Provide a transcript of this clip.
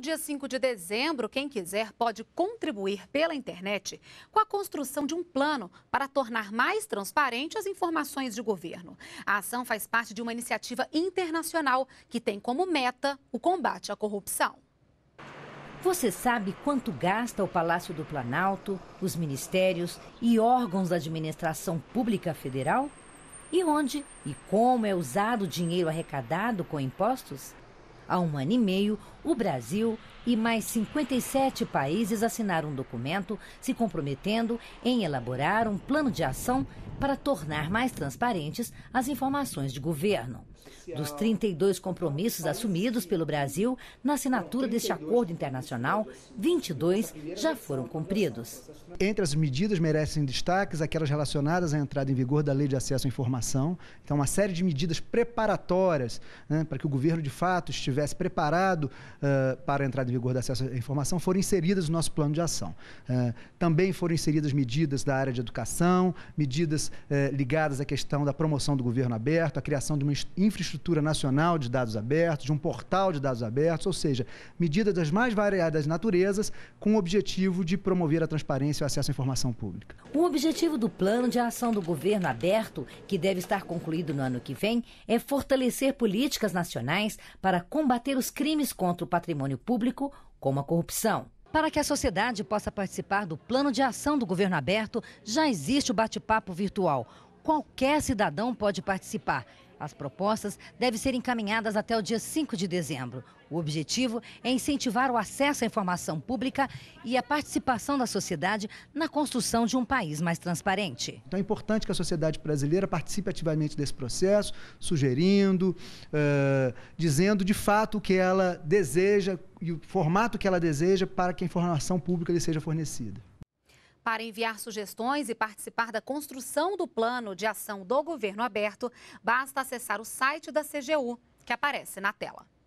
No dia 5 de dezembro, quem quiser pode contribuir pela internet com a construção de um plano para tornar mais transparente as informações de governo. A ação faz parte de uma iniciativa internacional que tem como meta o combate à corrupção. Você sabe quanto gasta o Palácio do Planalto, os ministérios e órgãos da administração pública federal? E onde e como é usado o dinheiro arrecadado com impostos? Há um ano e meio, o Brasil e mais 57 países assinaram um documento se comprometendo em elaborar um plano de ação para tornar mais transparentes as informações de governo. Dos 32 compromissos assumidos pelo Brasil na assinatura deste acordo internacional, 22 já foram cumpridos. Entre as medidas merecem destaques aquelas relacionadas à entrada em vigor da Lei de Acesso à Informação. Então, uma série de medidas preparatórias né, para que o governo, de fato, estivesse preparado uh, para a entrada em vigor do acesso à informação foram inseridas no nosso plano de ação. Uh, também foram inseridas medidas da área de educação, medidas uh, ligadas à questão da promoção do governo aberto, a criação de uma infraestrutura nacional de dados abertos, de um portal de dados abertos, ou seja, medidas das mais variadas naturezas com o objetivo de promover a transparência e o acesso à informação pública. O objetivo do plano de ação do governo aberto, que deve estar concluído no ano que vem, é fortalecer políticas nacionais para combater os crimes contra o patrimônio público, como a corrupção. Para que a sociedade possa participar do plano de ação do governo aberto, já existe o bate-papo virtual. Qualquer cidadão pode participar. As propostas devem ser encaminhadas até o dia 5 de dezembro. O objetivo é incentivar o acesso à informação pública e a participação da sociedade na construção de um país mais transparente. Então é importante que a sociedade brasileira participe ativamente desse processo, sugerindo, uh, dizendo de fato o que ela deseja e o formato que ela deseja para que a informação pública lhe seja fornecida. Para enviar sugestões e participar da construção do plano de ação do governo aberto, basta acessar o site da CGU, que aparece na tela.